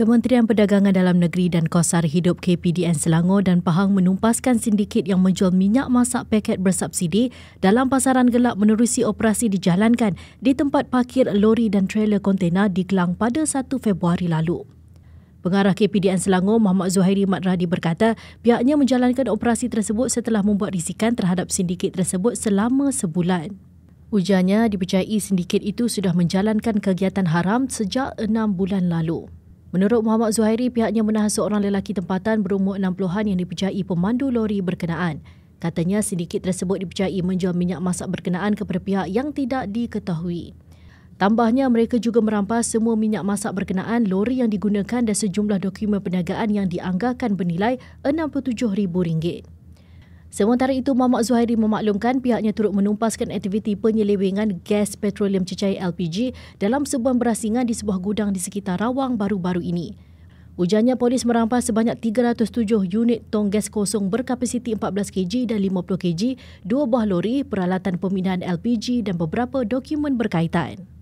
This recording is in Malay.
Kementerian Perdagangan Dalam Negeri dan Kosar Hidup KPDN Selangor dan Pahang menumpaskan sindiket yang menjual minyak masak paket bersubsidi dalam pasaran gelap menerusi operasi dijalankan di tempat parkir lori dan trailer kontena di Kelang pada 1 Februari lalu. Pengarah KPDN Selangor Muhammad Zuhairi Matradi berkata pihaknya menjalankan operasi tersebut setelah membuat risikan terhadap sindiket tersebut selama sebulan. Ujarnya, dipercayai sindiket itu sudah menjalankan kegiatan haram sejak enam bulan lalu. Menurut Muhammad Zuhairi, pihaknya menahan seorang lelaki tempatan berumur 60-an yang dipercayai pemandu lori berkenaan. Katanya sindiket tersebut dipercayai menjual minyak masak berkenaan kepada pihak yang tidak diketahui. Tambahnya, mereka juga merampas semua minyak masak berkenaan lori yang digunakan dan sejumlah dokumen perniagaan yang dianggarkan bernilai RM67,000. Sementara itu, Muhammad Zuhairi memaklumkan pihaknya turut menumpaskan aktiviti penyelewengan gas petroleum cecair LPG dalam sebuah berasingan di sebuah gudang di sekitar Rawang baru-baru ini. Hujannya, polis merampas sebanyak 307 unit tong gas kosong berkapasiti 14 kg dan 50 kg, dua buah lori, peralatan pemindahan LPG dan beberapa dokumen berkaitan.